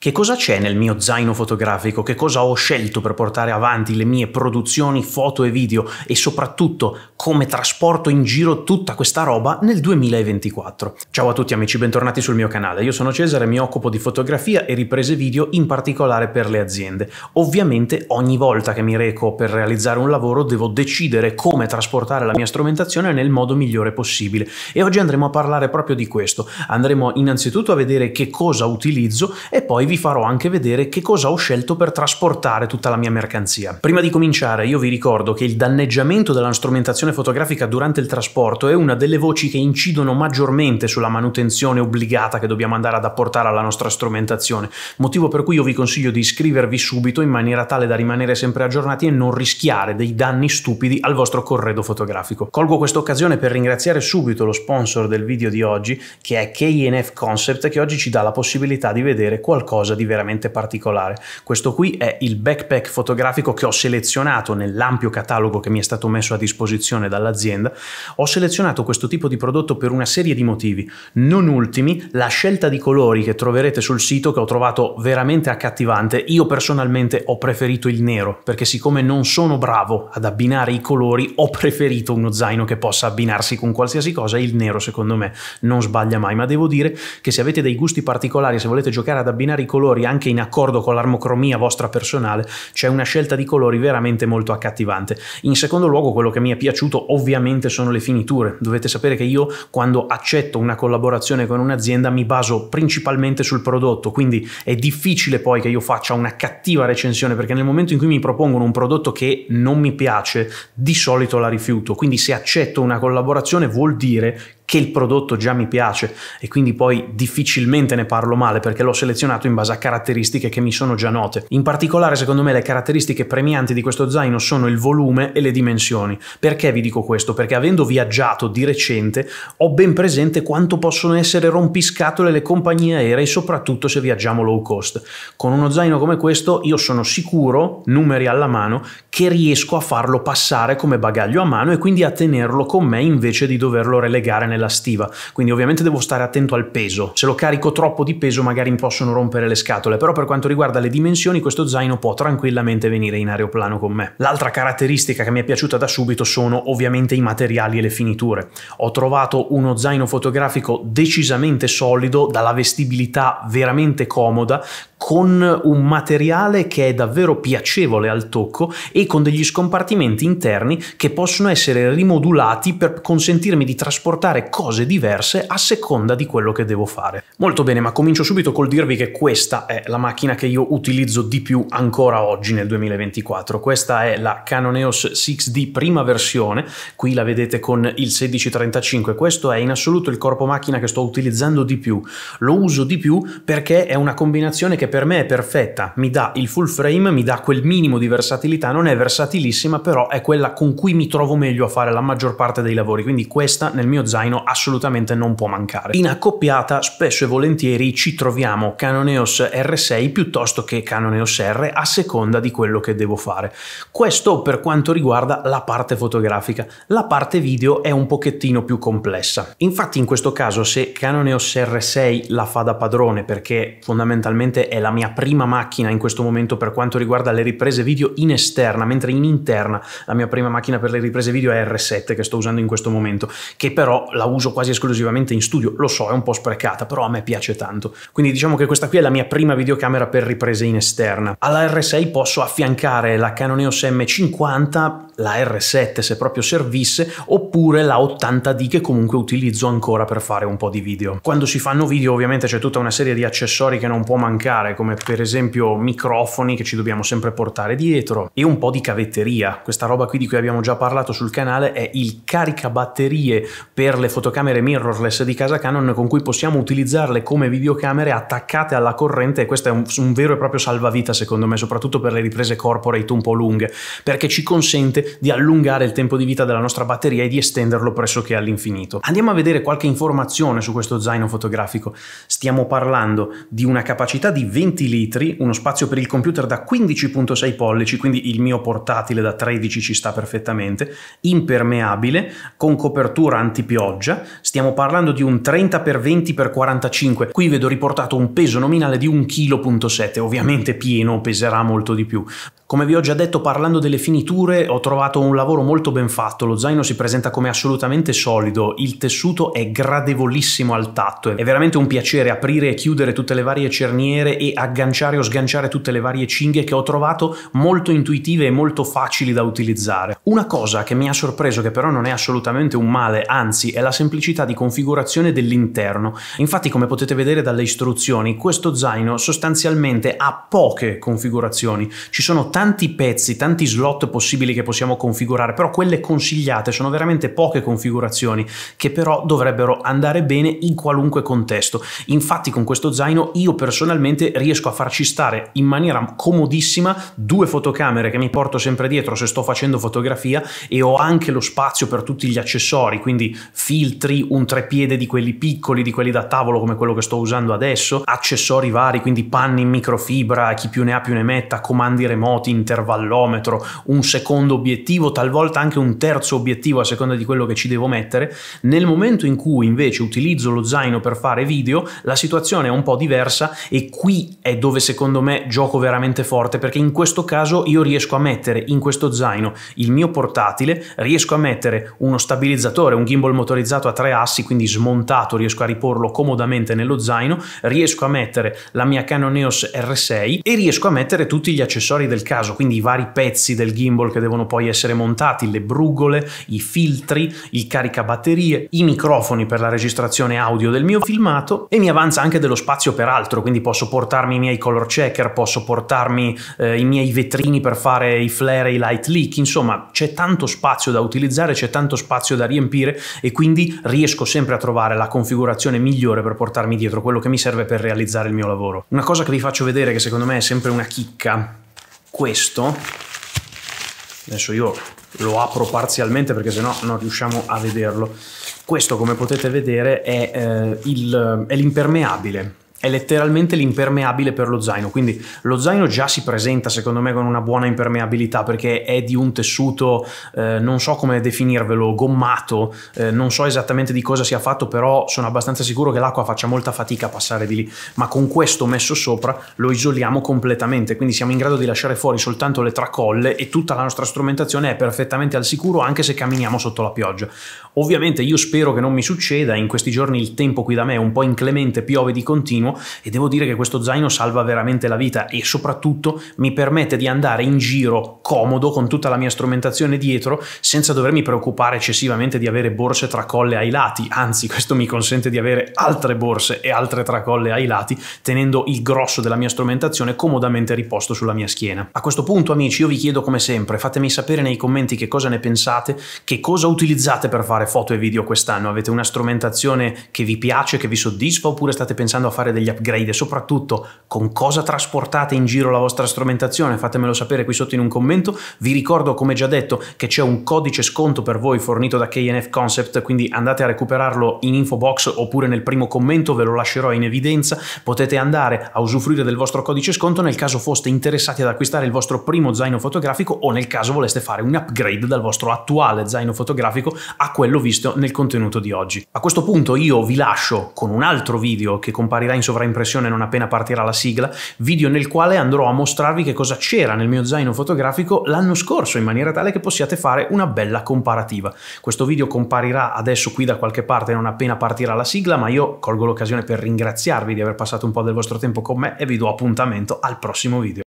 Che cosa c'è nel mio zaino fotografico? Che cosa ho scelto per portare avanti le mie produzioni foto e video? E soprattutto come trasporto in giro tutta questa roba nel 2024? Ciao a tutti amici, bentornati sul mio canale. Io sono Cesare, e mi occupo di fotografia e riprese video in particolare per le aziende. Ovviamente ogni volta che mi reco per realizzare un lavoro devo decidere come trasportare la mia strumentazione nel modo migliore possibile. E oggi andremo a parlare proprio di questo. Andremo innanzitutto a vedere che cosa utilizzo e poi vi farò anche vedere che cosa ho scelto per trasportare tutta la mia mercanzia. Prima di cominciare io vi ricordo che il danneggiamento della strumentazione fotografica durante il trasporto è una delle voci che incidono maggiormente sulla manutenzione obbligata che dobbiamo andare ad apportare alla nostra strumentazione, motivo per cui io vi consiglio di iscrivervi subito in maniera tale da rimanere sempre aggiornati e non rischiare dei danni stupidi al vostro corredo fotografico. Colgo questa occasione per ringraziare subito lo sponsor del video di oggi che è KNF Concept che oggi ci dà la possibilità di vedere qualcosa qualcosa di veramente particolare. Questo qui è il backpack fotografico che ho selezionato nell'ampio catalogo che mi è stato messo a disposizione dall'azienda. Ho selezionato questo tipo di prodotto per una serie di motivi, non ultimi la scelta di colori che troverete sul sito che ho trovato veramente accattivante. Io personalmente ho preferito il nero perché siccome non sono bravo ad abbinare i colori ho preferito uno zaino che possa abbinarsi con qualsiasi cosa il nero secondo me non sbaglia mai, ma devo dire che se avete dei gusti particolari, se volete giocare ad abbinare i colori anche in accordo con l'armocromia vostra personale, c'è una scelta di colori veramente molto accattivante. In secondo luogo quello che mi è piaciuto ovviamente sono le finiture. Dovete sapere che io quando accetto una collaborazione con un'azienda mi baso principalmente sul prodotto, quindi è difficile poi che io faccia una cattiva recensione perché nel momento in cui mi propongono un prodotto che non mi piace, di solito la rifiuto. Quindi se accetto una collaborazione vuol dire che il prodotto già mi piace e quindi poi difficilmente ne parlo male perché l'ho selezionato in base a caratteristiche che mi sono già note. In particolare secondo me le caratteristiche premianti di questo zaino sono il volume e le dimensioni. Perché vi dico questo? Perché avendo viaggiato di recente ho ben presente quanto possono essere rompiscatole le compagnie aeree soprattutto se viaggiamo low cost. Con uno zaino come questo io sono sicuro, numeri alla mano, che riesco a farlo passare come bagaglio a mano e quindi a tenerlo con me invece di doverlo relegare nel nella stiva, quindi ovviamente devo stare attento al peso. Se lo carico troppo di peso magari mi possono rompere le scatole, però per quanto riguarda le dimensioni questo zaino può tranquillamente venire in aeroplano con me. L'altra caratteristica che mi è piaciuta da subito sono ovviamente i materiali e le finiture. Ho trovato uno zaino fotografico decisamente solido, dalla vestibilità veramente comoda, con un materiale che è davvero piacevole al tocco e con degli scompartimenti interni che possono essere rimodulati per consentirmi di trasportare cose diverse a seconda di quello che devo fare. Molto bene, ma comincio subito col dirvi che questa è la macchina che io utilizzo di più ancora oggi nel 2024. Questa è la Canon EOS 6D prima versione, qui la vedete con il 1635, questo è in assoluto il corpo macchina che sto utilizzando di più. Lo uso di più perché è una combinazione che per me è perfetta, mi dà il full frame, mi dà quel minimo di versatilità, non è versatilissima, però è quella con cui mi trovo meglio a fare la maggior parte dei lavori, quindi questa nel mio zaino assolutamente non può mancare. In accoppiata spesso e volentieri ci troviamo Canon EOS R6 piuttosto che Canon EOS R a seconda di quello che devo fare. Questo per quanto riguarda la parte fotografica, la parte video è un pochettino più complessa. Infatti in questo caso se Canon EOS R6 la fa da padrone perché fondamentalmente è è la mia prima macchina in questo momento per quanto riguarda le riprese video in esterna, mentre in interna la mia prima macchina per le riprese video è R7 che sto usando in questo momento, che però la uso quasi esclusivamente in studio, lo so è un po' sprecata, però a me piace tanto. Quindi diciamo che questa qui è la mia prima videocamera per riprese in esterna. Alla R6 posso affiancare la Canon EOS M50, la R7 se proprio servisse, oppure la 80D che comunque utilizzo ancora per fare un po' di video. Quando si fanno video ovviamente c'è tutta una serie di accessori che non può mancare, particolare, come per esempio microfoni che ci dobbiamo sempre portare dietro e un po' di cavetteria. Questa roba qui di cui abbiamo già parlato sul canale è il caricabatterie per le fotocamere mirrorless di casa Canon con cui possiamo utilizzarle come videocamere attaccate alla corrente e questo è un, un vero e proprio salvavita secondo me, soprattutto per le riprese corporate un po' lunghe, perché ci consente di allungare il tempo di vita della nostra batteria e di estenderlo pressoché all'infinito. Andiamo a vedere qualche informazione su questo zaino fotografico. Stiamo parlando di una capacità di 20 20 litri, uno spazio per il computer da 15.6 pollici, quindi il mio portatile da 13 ci sta perfettamente, impermeabile, con copertura antipioggia, stiamo parlando di un 30x20x45, qui vedo riportato un peso nominale di 1,7 kg, ovviamente pieno peserà molto di più, come vi ho già detto parlando delle finiture ho trovato un lavoro molto ben fatto, lo zaino si presenta come assolutamente solido, il tessuto è gradevolissimo al tatto, è veramente un piacere aprire e chiudere tutte le varie cerniere e agganciare o sganciare tutte le varie cinghie che ho trovato molto intuitive e molto facili da utilizzare. Una cosa che mi ha sorpreso che però non è assolutamente un male, anzi è la semplicità di configurazione dell'interno. Infatti come potete vedere dalle istruzioni questo zaino sostanzialmente ha poche configurazioni, ci sono tante tanti pezzi, tanti slot possibili che possiamo configurare, però quelle consigliate sono veramente poche configurazioni che però dovrebbero andare bene in qualunque contesto. Infatti con questo zaino io personalmente riesco a farci stare in maniera comodissima due fotocamere che mi porto sempre dietro se sto facendo fotografia e ho anche lo spazio per tutti gli accessori, quindi filtri, un trepiede di quelli piccoli, di quelli da tavolo come quello che sto usando adesso, accessori vari, quindi panni in microfibra, chi più ne ha più ne metta, comandi remoti, intervallometro, un secondo obiettivo, talvolta anche un terzo obiettivo a seconda di quello che ci devo mettere. Nel momento in cui invece utilizzo lo zaino per fare video, la situazione è un po' diversa e qui è dove secondo me gioco veramente forte perché in questo caso io riesco a mettere in questo zaino il mio portatile, riesco a mettere uno stabilizzatore, un gimbal motorizzato a tre assi, quindi smontato, riesco a riporlo comodamente nello zaino, riesco a mettere la mia Canon EOS R6 e riesco a mettere tutti gli accessori del cazzo caso, quindi i vari pezzi del gimbal che devono poi essere montati, le brugole, i filtri, il caricabatterie, i microfoni per la registrazione audio del mio filmato e mi avanza anche dello spazio per altro, quindi posso portarmi i miei color checker, posso portarmi eh, i miei vetrini per fare i flare e i light leak, insomma c'è tanto spazio da utilizzare, c'è tanto spazio da riempire e quindi riesco sempre a trovare la configurazione migliore per portarmi dietro quello che mi serve per realizzare il mio lavoro. Una cosa che vi faccio vedere che secondo me è sempre una chicca questo, adesso io lo apro parzialmente perché sennò non riusciamo a vederlo, questo come potete vedere è, eh, il, è l'impermeabile è letteralmente l'impermeabile per lo zaino, quindi lo zaino già si presenta secondo me con una buona impermeabilità perché è di un tessuto, eh, non so come definirvelo, gommato, eh, non so esattamente di cosa sia fatto, però sono abbastanza sicuro che l'acqua faccia molta fatica a passare di lì, ma con questo messo sopra lo isoliamo completamente, quindi siamo in grado di lasciare fuori soltanto le tracolle e tutta la nostra strumentazione è perfettamente al sicuro anche se camminiamo sotto la pioggia. Ovviamente io spero che non mi succeda, in questi giorni il tempo qui da me è un po' inclemente, piove di continuo e devo dire che questo zaino salva veramente la vita e soprattutto mi permette di andare in giro comodo con tutta la mia strumentazione dietro senza dovermi preoccupare eccessivamente di avere borse tracolle ai lati, anzi questo mi consente di avere altre borse e altre tracolle ai lati tenendo il grosso della mia strumentazione comodamente riposto sulla mia schiena. A questo punto amici io vi chiedo come sempre fatemi sapere nei commenti che cosa ne pensate, che cosa utilizzate per fare foto e video quest'anno? Avete una strumentazione che vi piace, che vi soddisfa oppure state pensando a fare degli upgrade? E soprattutto con cosa trasportate in giro la vostra strumentazione? Fatemelo sapere qui sotto in un commento. Vi ricordo, come già detto, che c'è un codice sconto per voi fornito da KNF Concept, quindi andate a recuperarlo in info box oppure nel primo commento, ve lo lascerò in evidenza. Potete andare a usufruire del vostro codice sconto nel caso foste interessati ad acquistare il vostro primo zaino fotografico o nel caso voleste fare un upgrade dal vostro attuale zaino fotografico a quello quello visto nel contenuto di oggi. A questo punto io vi lascio con un altro video che comparirà in sovraimpressione non appena partirà la sigla, video nel quale andrò a mostrarvi che cosa c'era nel mio zaino fotografico l'anno scorso in maniera tale che possiate fare una bella comparativa. Questo video comparirà adesso qui da qualche parte non appena partirà la sigla, ma io colgo l'occasione per ringraziarvi di aver passato un po' del vostro tempo con me e vi do appuntamento al prossimo video.